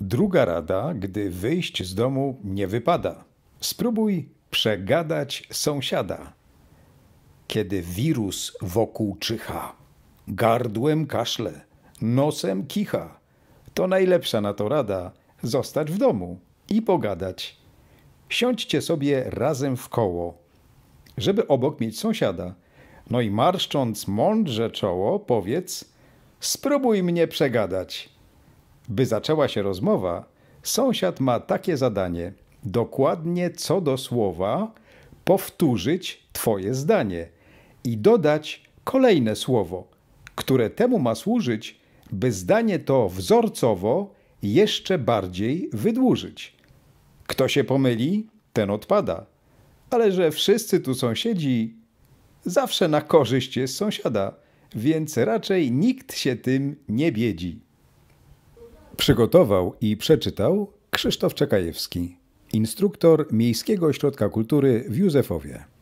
Druga rada, gdy wyjść z domu nie wypada. Spróbuj przegadać sąsiada. Kiedy wirus wokół czyha, gardłem kaszle, nosem kicha, to najlepsza na to rada zostać w domu i pogadać. Siądźcie sobie razem w koło, żeby obok mieć sąsiada. No i marszcząc mądrze czoło, powiedz: Spróbuj mnie przegadać. By zaczęła się rozmowa, sąsiad ma takie zadanie: dokładnie co do słowa powtórzyć Twoje zdanie i dodać kolejne słowo, które temu ma służyć, by zdanie to wzorcowo jeszcze bardziej wydłużyć. Kto się pomyli, ten odpada. Ale że wszyscy tu sąsiedzi, zawsze na korzyść jest sąsiada, więc raczej nikt się tym nie biedzi. Przygotował i przeczytał Krzysztof Czekajewski, instruktor Miejskiego Ośrodka Kultury w Józefowie.